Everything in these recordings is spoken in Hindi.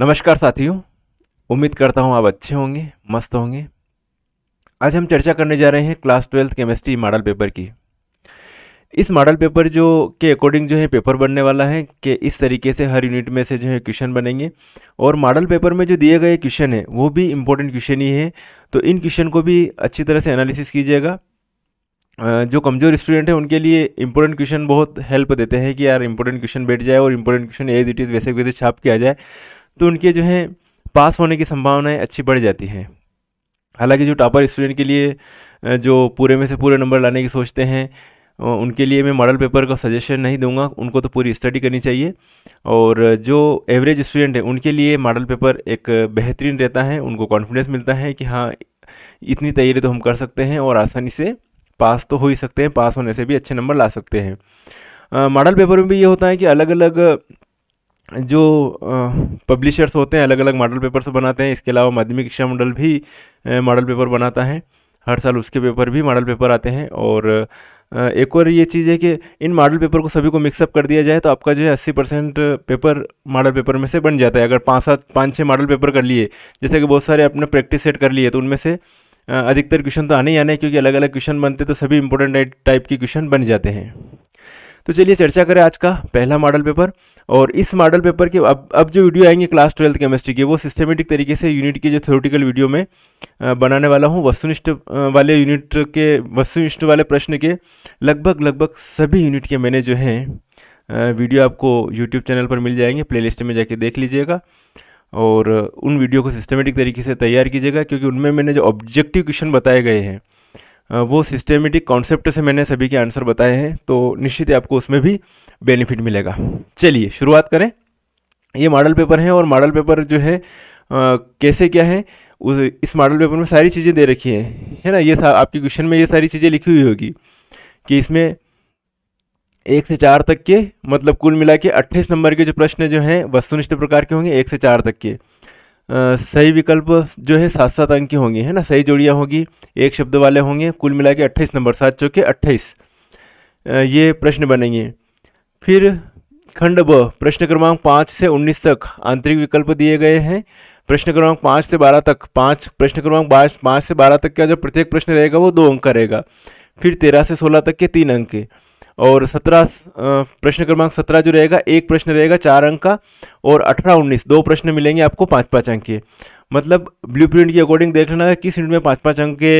नमस्कार साथियों उम्मीद करता हूँ आप अच्छे होंगे मस्त होंगे आज हम चर्चा करने जा रहे हैं class twelfth chemistry model paper की इस मॉडल पेपर जो के अकॉर्डिंग जो है पेपर बनने वाला है कि इस तरीके से हर यूनिट में से जो है क्वेश्चन बनेंगे और मॉडल पेपर में जो दिए गए क्वेश्चन है वो भी इम्पोर्टेंट क्वेश्चन ही है तो इन क्वेश्चन को भी अच्छी तरह से एनालिसिस कीजिएगा जो कमज़ोर स्टूडेंट हैं उनके लिए इम्पोर्टेंट क्वेश्चन बहुत हेल्प देते हैं कि यार इम्पोर्टेंट क्वेश्चन बैठ जाए और important question as it is वैसे वैसे तो छाप किया जाए तो उनके जो है पास होने की संभावनाएँ अच्छी बढ़ जाती हैं हालांकि जो टॉपर स्टूडेंट के लिए जो पूरे में से पूरे नंबर लाने की सोचते हैं उनके लिए मैं मॉडल पेपर का सजेशन नहीं दूंगा उनको तो पूरी स्टडी करनी चाहिए और जो एवरेज स्टूडेंट है उनके लिए मॉडल पेपर एक बेहतरीन रहता है उनको कॉन्फिडेंस मिलता है कि हाँ इतनी तैयारी तो हम कर सकते हैं और आसानी से पास तो हो ही सकते हैं पास होने से भी अच्छे नंबर ला सकते हैं मॉडल पेपर में भी ये होता है कि अलग अलग जो पब्लिशर्स होते हैं अलग अलग मॉडल पेपर्स बनाते हैं इसके अलावा माध्यमिक शिक्षा मंडल भी मॉडल पेपर बनाता है हर साल उसके पेपर भी मॉडल पेपर आते हैं और एक और ये चीज़ है कि इन मॉडल पेपर को सभी को मिक्सअप कर दिया जाए तो आपका जो है अस्सी परसेंट पेपर मॉडल पेपर में से बन जाता है अगर पाँच सात पाँच छः मॉडल पेपर कर लिए जैसे कि बहुत सारे अपने प्रैक्टिस सेट कर लिए तो उनमें से अधिकतर क्वेश्चन तो आने ही आने क्योंकि अलग अलग क्वेश्चन बनते तो सभी इंपॉर्टेंट टाइप के क्वेश्चन बन जाते हैं तो चलिए चर्चा करें आज का पहला मॉडल पेपर और इस मॉडल पेपर के अब अब जो वीडियो आएंगे क्लास ट्वेल्थ केमिस्ट्री के वो सिस्टमेटिक तरीके से यूनिट के जो थ्योरेटिकल वीडियो में बनाने वाला हूँ वस्तुनिष्ठ वाले यूनिट के वस्तुनिष्ठ वाले प्रश्न के लगभग लगभग सभी यूनिट के मैंने जो हैं वीडियो आपको यूट्यूब चैनल पर मिल जाएंगे प्ले में जाके देख लीजिएगा और उन वीडियो को सिस्टमेटिक तरीके से तैयार कीजिएगा क्योंकि उनमें मैंने जो ऑब्जेक्टिव क्वेश्चन बताए गए हैं वो सिस्टमेटिक कॉन्सेप्ट से मैंने सभी के आंसर बताए हैं तो निश्चित ही आपको उसमें भी बेनिफिट मिलेगा चलिए शुरुआत करें ये मॉडल पेपर है और मॉडल पेपर जो है आ, कैसे क्या है उस इस मॉडल पेपर में सारी चीज़ें दे रखी हैं है ना ये आपके क्वेश्चन में ये सारी चीज़ें लिखी हुई होगी कि इसमें एक से चार तक के मतलब कुल मिला के अट्ठाईस नंबर के जो प्रश्न जो हैं वस्तुनिष्ठ प्रकार के होंगे एक से चार तक के आ, सही विकल्प जो है सात सात अंक के होंगे है ना सही जोड़ियाँ होगी एक शब्द वाले होंगे कुल मिला के अट्ठाईस नंबर सात चौके अट्ठाईस ये प्रश्न बनेंगे फिर खंड ब प्रश्न क्रमांक पाँच से उन्नीस तक आंतरिक विकल्प दिए गए हैं प्रश्न क्रमांक पाँच से बारह तक पाँच प्रश्न क्रमांक पाँच पाँच से बारह तक का जो प्रत्येक प्रश्न रहेगा वो दो अंक का रहेगा फिर तेरह से सोलह तक के तीन अंक के और सत्रह प्रश्न क्रमांक सत्रह जो रहेगा एक प्रश्न रहेगा चार अंक का और अठारह उन्नीस दो प्रश्न मिलेंगे आपको पाँच पाँच अंक के मतलब ब्लू प्रिंट के अकॉर्डिंग देख लेना है किस यूनिट में पाँच पाँच अंक के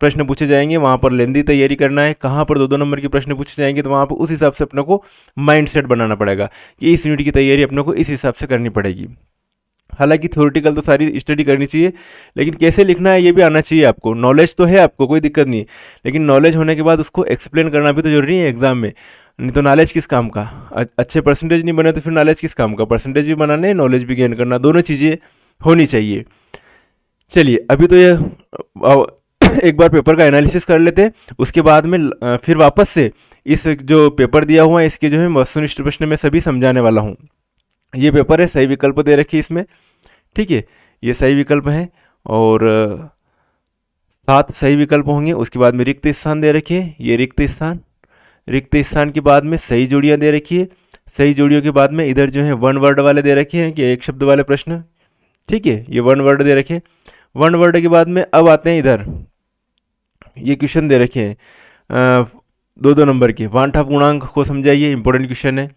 प्रश्न पूछे जाएंगे वहाँ पर लेंदी तैयारी करना है कहाँ पर दो दो नंबर के प्रश्न पूछे जाएंगे तो वहाँ पर उस हिसाब से अपने को माइंड सेट बनाना पड़ेगा कि इस यूनिट की तैयारी अपने को इस हिसाब से करनी पड़ेगी हालांकि थ्योरिटिकल तो सारी स्टडी करनी चाहिए लेकिन कैसे लिखना है ये भी आना चाहिए आपको नॉलेज तो है आपको कोई दिक्कत नहीं लेकिन नॉलेज होने के बाद उसको एक्सप्लेन करना भी तो जरूरी है एग्ज़ाम में नहीं तो नॉलेज किस काम का अच्छे परसेंटेज नहीं बने तो फिर नॉलेज किस काम का परसेंटेज भी बनाने नॉलेज भी गेन करना दोनों चीज़ें होनी चाहिए चलिए अभी तो यह एक बार पेपर का एनालिसिस कर लेते उसके बाद में फिर वापस से इस जो पेपर दिया हुआ है इसके जो है वस्तुनिष्ठ प्रश्न में सभी समझाने वाला हूँ ये पेपर है सही विकल्प दे रखी इसमें ठीक है ये सही विकल्प हैं और सात सही विकल्प होंगे उसके बाद में रिक्त स्थान दे रखिए ये रिक्त स्थान रिक्त स्थान के बाद में सही जोड़ियाँ दे रखिए सही जोड़ियों के बाद में इधर जो है वन वर्ड वाले दे रखे हैं कि एक शब्द वाले प्रश्न ठीक है ये वन वर्ड दे रखे वन वर्ड के बाद में अब आते हैं इधर ये क्वेश्चन दे रखे हैं दो दो नंबर के वानठाप गुणांक को समझाइए इंपॉर्टेंट क्वेश्चन है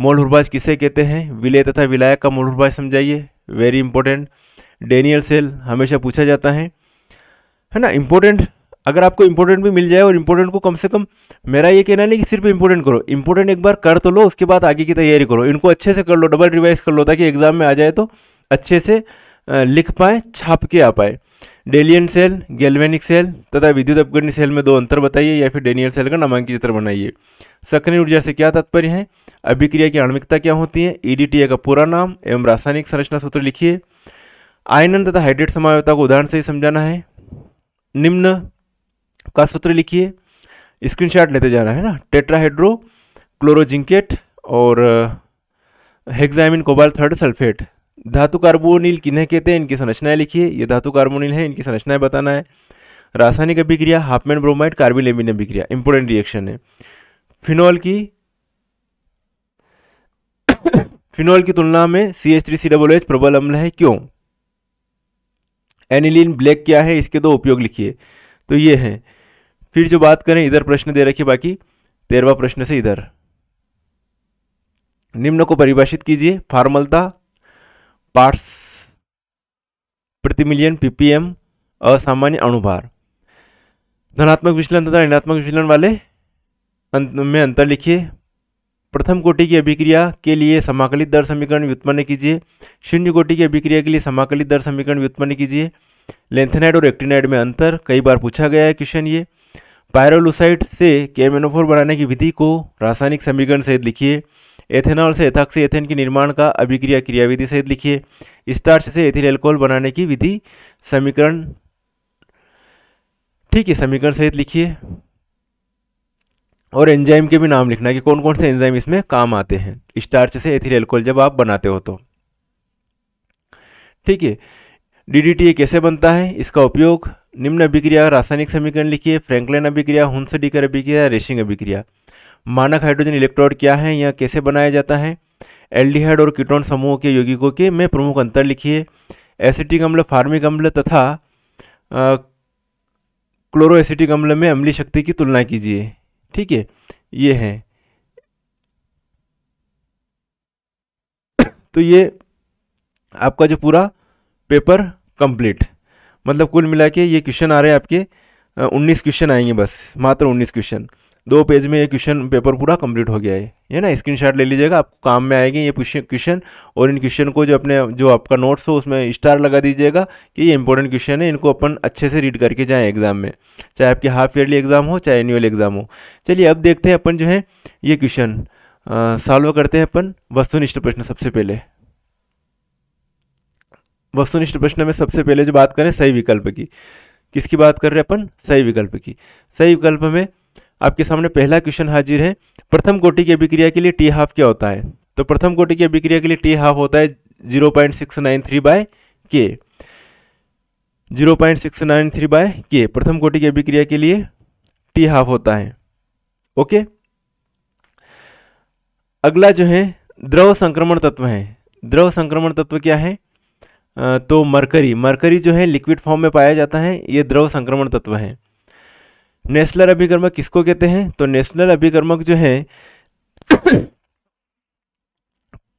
मोल हुरबाज किसे कहते हैं विलय तथा विलायक का मोल हुरबाज समझाइए वेरी इंपॉर्टेंट डेनियल सेल हमेशा पूछा जाता है है ना इंपॉर्टेंट अगर आपको इंपॉर्टेंट भी मिल जाए और इंपॉर्टेंट को कम से कम मेरा ये कहना नहीं कि सिर्फ इंपॉर्टेंट करो इंपॉर्टेंट एक बार कर तो लो उसके बाद आगे की तैयारी करो इनको अच्छे से कर लो डबल रिवाइज कर लो ताकि एग्ज़ाम में आ जाए तो अच्छे से लिख पाए छाप के आ पाए डेलियन सेल गैल्वेनिक सेल तथा विद्युत अपगणी सेल में दो अंतर बताइए या फिर डेनियल सेल का नामांकित चित्र बनाइए सक्रिय ऊर्जा से क्या तात्पर्य है अभिक्रिया की आणविकता क्या होती है ईडीटीए e का पूरा नाम एवं रासायनिक संरचना सूत्र लिखिए आयनन तथा हाइड्रेट समावयता को उदाहरण से ही समझाना है निम्न का सूत्र लिखिए स्क्रीनशॉट लेते जाना है ना टेट्राहाइड्रो क्लोरोजिंकेट और हेक्सामिन कोबाल थर्ड सल्फेट धातु कार्बोनिल किन्हें कहते हैं इनकी संरचनाएं लिखिए ये धातु कार्बोनिल है इनकी संरचनाएं बताना है रासायनिक अभिक्रिया हाफमेन ब्रोमाइड कार्बिल एमिन अभिक्रिया इंपोर्टेंट रिएक्शन है फिनॉल की फिनॉल की तुलना में C H three C W H प्रबल अम्ल है क्यों एनिलीन ब्लैक क्या है इसके दो उपयोग लिखिए तो ये है फिर जो बात करें इधर प्रश्न दे रखिए बाकी तेरवा प्रश्न से इधर निम्न को परिभाषित कीजिए फार्मलता पार्ट्स प्रति मिलियन पीपीएम असामान्य अणुभार धनात्मक विचलन तथा ऋणात्मक विचलन वाले अं-, में अंतर लिखिए प्रथम कोटि की अभिक्रिया के लिए समाकलित दर समीकरण व्युत्पन्न कीजिए शून्य कोटि की अभिक्रिया के लिए समाकलित दर समीकरण व्युत्पन्न कीजिए लेंथेनाइड और एक्टिनाइड में अंतर कई बार पूछा गया है क्वेश्चन ये पायरोलुसाइड से केमेनोफोर बनाने की विधि को रासायनिक समीकरण सहित लिखिए एथेनॉल से एथाक्सी एथेन के निर्माण का अभिक्रिया क्रियाविधि सहित लिखिए स्टार्च से एथिल एल्कोहल बनाने की विधि समीकरण ठीक है समीकरण सहित लिखिए और एंजाइम के भी नाम लिखना कि कौन कौन से एंजाइम इसमें काम आते हैं स्टार्च से एथिल एल्कोहल जब आप बनाते हो तो ठीक है डीडीटीए कैसे बनता है इसका उपयोग निम्न अभिक्रिया रासायनिक समीकरण लिखिए फ्रैंकलिन अभिक्रिया डीकर अभिक्रिया रेशिंग अभिक्रिया मानक हाइड्रोजन इलेक्ट्रोड क्या है यह कैसे बनाया जाता है एल्डिहाइड और कीटोन समूहों के यौगिकों के में प्रमुख अंतर लिखिए एसिटिक अम्ल फार्मिक अम्ल तथा क्लोरो एसिटिक अम्ल में अम्ली शक्ति की तुलना कीजिए ठीक है ये है तो ये आपका जो पूरा पेपर कंप्लीट मतलब कुल मिला के ये क्वेश्चन आ रहे हैं आपके उन्नीस क्वेश्चन आएंगे बस मात्र उन्नीस क्वेश्चन दो पेज में ये क्वेश्चन पेपर पूरा कंप्लीट हो गया है ये ना स्क्रीनशॉट ले लीजिएगा आपको काम में आएंगे ये क्वेश्चन और इन क्वेश्चन को जो अपने जो आपका नोट्स हो उसमें स्टार लगा दीजिएगा कि ये इंपॉर्टेंट क्वेश्चन है इनको अपन अच्छे से रीड करके जाएँ एग्ज़ाम में चाहे आपके हाफ ईयरली एग्ज़ाम हो चाहे एनुअल एग्ज़ाम हो चलिए अब देखते हैं अपन जो है ये क्वेश्चन सॉल्व करते हैं अपन वस्तुनिष्ठ प्रश्न सबसे पहले वस्तुनिष्ठ प्रश्न में सबसे पहले जो बात करें सही विकल्प की किसकी बात कर रहे हैं अपन सही विकल्प की सही विकल्प में आपके सामने पहला क्वेश्चन हाजिर है प्रथम कोटि की अभिक्रिया के लिए टी हाफ क्या होता है तो प्रथम कोटि की अभिक्रिया के लिए टी हाफ होता है zero point six nine three by K zero point six nine three by K प्रथम कोटि की अभिक्रिया के लिए टी हाफ होता है ओके अगला जो है द्रव संक्रमण तत्व है द्रव संक्रमण तत्व क्या है तो मरकरी मरकरी जो है लिक्विड फॉर्म में पाया जाता है ये द्रव संक्रमण तत्व है नेस्लर अभिकर्मक किसको कहते हैं तो नेस्लर अभिकर्मक जो है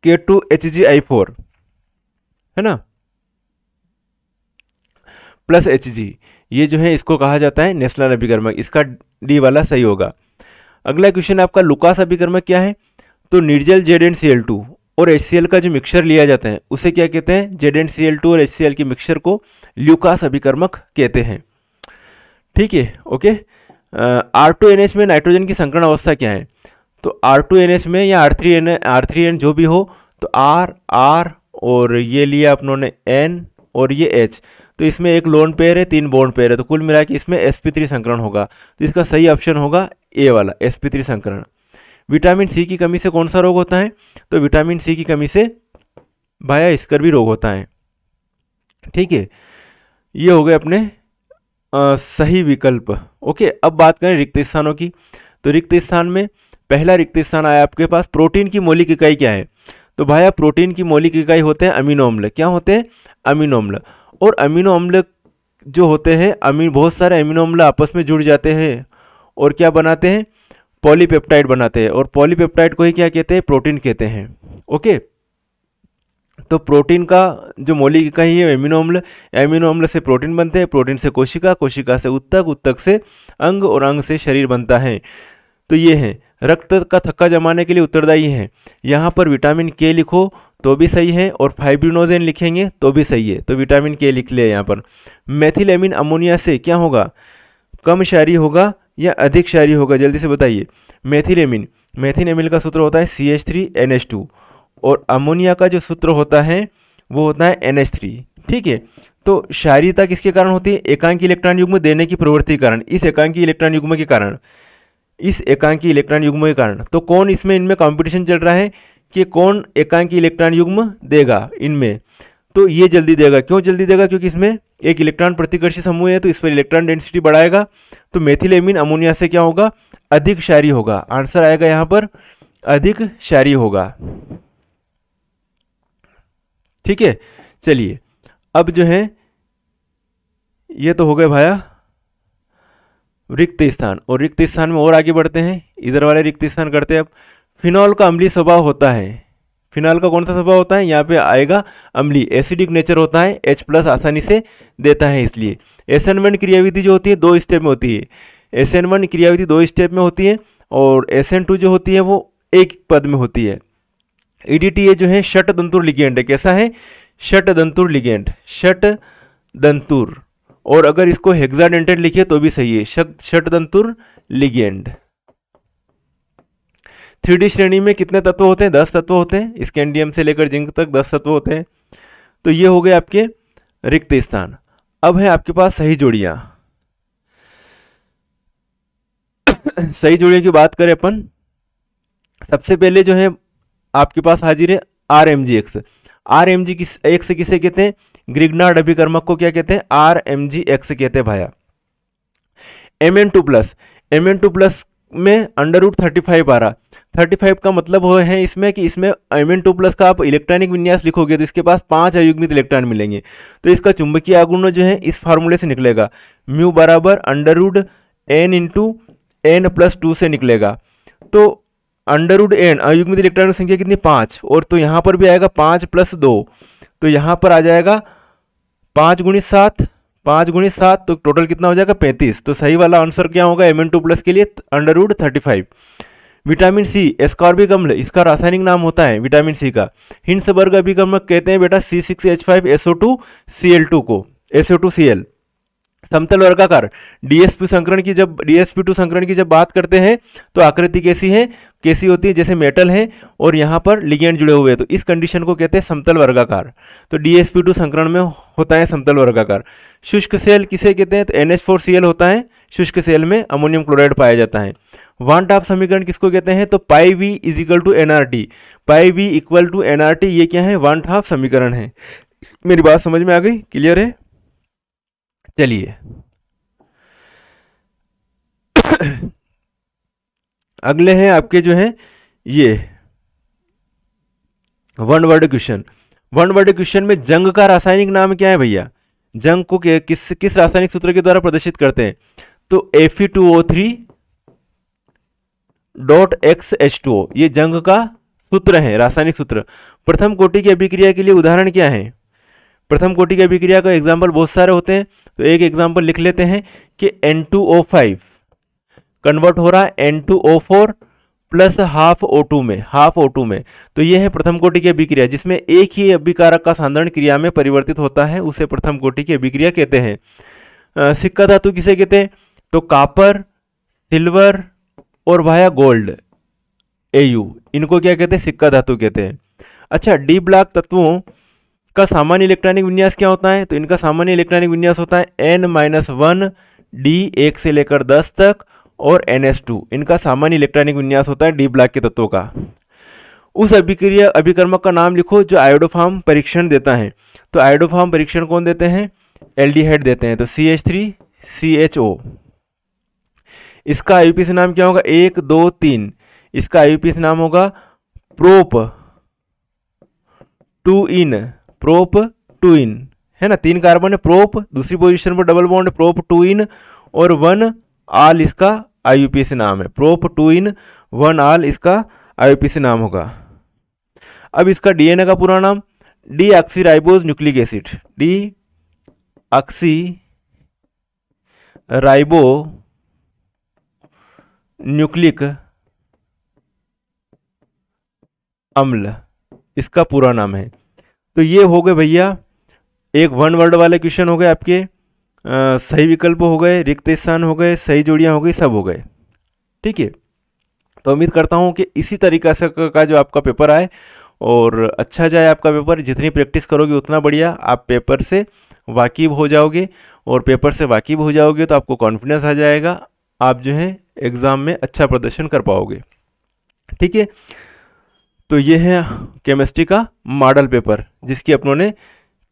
K two H G I four है ना प्लस एच जी ये जो है इसको कहा जाता है नेस्लर अभिकर्मक इसका डी वाला सही होगा अगला क्वेश्चन आपका लुकास अभिकर्मक क्या है तो निर्जल Z and C L two और एच का जो मिक्सर लिया जाता है उसे क्या कहते हैं जेड एंड सी और एच की मिक्सर को ल्यूकास अभिकर्मक कहते हैं ठीक है okay R two N H में नाइट्रोजन की संकरण अवस्था क्या है तो आर टू एन एच में या R three N R three N जो भी हो तो आर आर और ये लिया अपनों ने एन और ये एच तो इसमें एक लोन पेयर है तीन बोन पेयर है तो कुल मिला के इसमें एस पी थ्री संकरण होगा तो इसका सही ऑप्शन होगा ए वाला एस पी थ्री संकरण विटामिन सी की कमी से कौन सा रोग होता है तो विटामिन सी की कमी से भाया भी रोग होता है ठीक है ये हो गए अपने आ, सही विकल्प ओके अब बात करें रिक्त स्थानों की तो रिक्त स्थान में पहला रिक्त स्थान आया आपके पास प्रोटीन की मौलिक इकाई क्या है तो भाया प्रोटीन की मौलिक इकाई होते हैं अमीनो अम्ल क्या होते हैं अमीनो अम्ल और अमीनो अम्ल जो होते हैं अमीन बहुत सारे अमीनो अम्ल आपस में जुड़ जाते हैं और क्या बनाते हैं पॉलीपेप्टाइड बनाते हैं और पॉलीपेप्टाइड को ही क्या कहते हैं प्रोटीन कहते हैं ओके तो प्रोटीन का जो मौलिक ही है एमिनो अम्ल एमिनो अम्ल से प्रोटीन बनते हैं प्रोटीन से कोशिका कोशिका से उत्तक उत्तक से अंग और अंग से शरीर बनता है तो ये है रक्त का थक्का जमाने के लिए उत्तरदायी है यहाँ पर विटामिन के लिखो तो भी सही है और फाइब्रिनोजेन लिखेंगे तो भी सही है तो विटामिन के लिख लिया यहाँ पर मेथिलेमिन अमोनिया से क्या होगा कम शारी होगा या अधिक क्षारीय होगा जल्दी से बताइए मेथिलेमिन मेथिनेमिन का सूत्र होता है C H three N H two और अमोनिया का जो सूत्र होता है वो होता है एन एच थ्री ठीक है तो क्षारीयता किसके कारण होती है एकांकी इलेक्ट्रॉन युग्म देने की प्रवृत्ति के कारण इस एकांकी इलेक्ट्रॉन युग्म के कारण इस एकांकी इलेक्ट्रॉन युग्म के कारण तो कौन इसमें इनमें कंपटीशन चल रहा है कि कौन एकांकी इलेक्ट्रॉन युग्म देगा इनमें तो ये जल्दी देगा क्यों जल्दी देगा क्योंकि इसमें एक इलेक्ट्रॉन प्रतिकर्षी समूह है तो इस पर इलेक्ट्रॉन डेंसिटी बढ़ाएगा तो मेथिलेमिन अमोनिया से क्या होगा अधिक शायरी होगा आंसर आएगा यहां पर अधिक शायरी होगा ठीक है चलिए अब जो है ये तो हो गए भाया रिक्त स्थान और रिक्त स्थान में और आगे बढ़ते हैं इधर वाले रिक्त स्थान करते हैं अब फिनॉल का अमली स्वभाव होता है फिनाल का कौन सा स्वभाव होता है यहाँ पे आएगा अम्ली एसिडिक नेचर होता है एच प्लस आसानी से देता है इसलिए एसएनवन क्रियाविधि जो होती है दो स्टेप में होती है वन क्रियाविधि दो स्टेप में होती है और एसएन टू जो होती है वो एक पद में होती है ईडीटीए e जो है शट दंतुर लिगेंड है कैसा है शट दंतुर लिगेंड शट दंतुर और अगर इसको हेक्साडेंटेड लिखिए तो भी सही है शट दंतुर लिगेंड थ्री श्रेणी में कितने तत्व होते हैं दस तत्व होते हैं स्कैंडियम से लेकर जिंक तक दस तत्व होते हैं तो ये हो गए आपके रिक्त स्थान अब है आपके पास सही जोड़िया सही जोड़ियों की बात करें अपन सबसे पहले जो है आपके पास हाजिर है R M G X R M G X किसे कहते हैं ग्रिगनाड अभिकर्मक को क्या कहते हैं आर एम जी एक्स कहते हैं भाया M N two plus M N two plus में अंडर रूट थर्टी फाइव आ रहा थर्टी फाइव का मतलब हो है इसमें कि इसमें एम एन टू प्लस का आप इलेक्ट्रॉनिक विन्यास लिखोगे तो इसके पास पांच अयुग्मित इलेक्ट्रॉन मिलेंगे तो इसका चुंबकीय आगुण जो है इस फार्मूले से निकलेगा म्यू बराबर under root N into N plus two से निकलेगा तो अंडरवुड एन अयुग्मित इलेक्ट्रॉन की संख्या कितनी पाँच और तो यहाँ पर भी आएगा पाँच प्लस दो तो यहाँ पर आ जाएगा पाँच गुणित सात पाँच गुणित सात तो टोटल कितना हो जाएगा पैंतीस तो सही वाला आंसर क्या होगा एम एन टू प्लस के लिए under root thirty five vitamin C ascorbic अम्ल इसका रासायनिक नाम होता है विटामिन सी का हिंसबर्ग अभिकम्ल कहते हैं बेटा C six H five SO two C L two को एसओ टू सी एल समतल वर्गाकार डीएसपी संकरण की जब डीएसपी टू संकरण की जब बात करते हैं तो आकृति कैसी है कैसी होती है जैसे मेटल है और यहाँ पर लिगेंड जुड़े हुए हैं तो इस कंडीशन को कहते हैं समतल वर्गाकार तो डीएसपी टू संकरण में होता है समतल वर्गाकार शुष्क सेल किसे कहते हैं तो एन फोर सी एल होता है शुष्क सेल में अमोनियम क्लोराइड पाया जाता है वन टाप समीकरण किसको कहते हैं तो pi V is equal to N R T pi V equal to N R T ये क्या है वन टाप समीकरण है मेरी बात समझ में आ गई क्लियर है चलिए अगले हैं आपके जो है ये one word question one word question में जंग का रासायनिक नाम क्या है भैया जंग को किस किस रासायनिक सूत्र के द्वारा प्रदर्शित करते हैं तो Fe2O3 dot x H two O ये जंग का सूत्र है रासायनिक सूत्र प्रथम कोटि की अभिक्रिया के लिए उदाहरण क्या है प्रथम कोटि की अभिक्रिया का एग्जाम्पल बहुत सारे होते हैं तो एक एग्जाम्पल लिख लेते हैं कि N two O five convert हो रहा है N two O four plus half O two में हाफ ओ टू में तो ये है प्रथम कोटि की अभिक्रिया जिसमें एक ही अभिकारक का साधारण क्रिया में परिवर्तित होता है उसे प्रथम कोटि की अभिक्रिया कहते हैं सिक्का धातु किसे कहते हैं तो कापर सिल्वर और भाया गोल्ड ए यू इनको क्या कहते हैं सिक्का धातु कहते हैं अच्छा डी ब्लॉक तत्वों का सामान्य इलेक्ट्रॉनिक विन्यास क्या होता है तो इनका सामान्य इलेक्ट्रॉनिक विन्यास होता है एन माइनस वन डी एक से लेकर दस तक और एन एस टू इनका सामान्य इलेक्ट्रॉनिक विन्यास होता है डी ब्लॉक के तत्वों का उस अभिक्रिया अभिक्रमक का नाम लिखो जो आयोडोफार्म परीक्षण देता है तो आयोडोफार्म परीक्षण कौन देते हैं एल्डिहाइड देते हैं तो C H three C H O इसका आईयूपीएस नाम क्या होगा एक दो तीन इसका आईयूपीएस नाम होगा prop two ene prop two ene है ना तीन कार्बन है प्रोप दूसरी पोजीशन पर double bond prop two ene और वन आल इसका आईयूपीएस नाम है prop two ene one ol इसका से नाम होगा अब इसका डीएनए का पूरा नाम deoxyribose nucleic acid deoxyribonucleic अम्ल इसका पूरा नाम है तो ये हो गए भैया एक वन वर्ड वाले क्वेश्चन हो गए आपके आ, सही विकल्प हो गए रिक्त स्थान हो गए सही जोड़ियाँ हो गई सब हो गए ठीक है तो उम्मीद करता हूँ कि इसी तरीका से का जो आपका पेपर आए और अच्छा जाए आपका पेपर जितनी प्रैक्टिस करोगे उतना बढ़िया आप पेपर से वाकिब हो जाओगे और पेपर से वाकिब हो जाओगे तो आपको कॉन्फिडेंस आ जाएगा आप जो है एग्ज़ाम में अच्छा प्रदर्शन कर पाओगे ठीक है तो ये है केमिस्ट्री का मॉडल पेपर जिसकी अपनों ने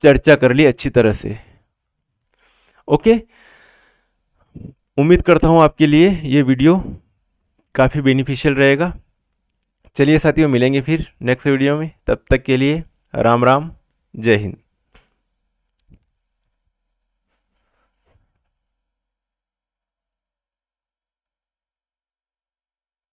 चर्चा कर ली अच्छी तरह से ओके उम्मीद करता हूँ आपके लिए ये वीडियो काफ़ी बेनिफिशियल रहेगा चलिए साथियों मिलेंगे फिर नेक्स्ट वीडियो में तब तक के लिए राम राम जय हिंद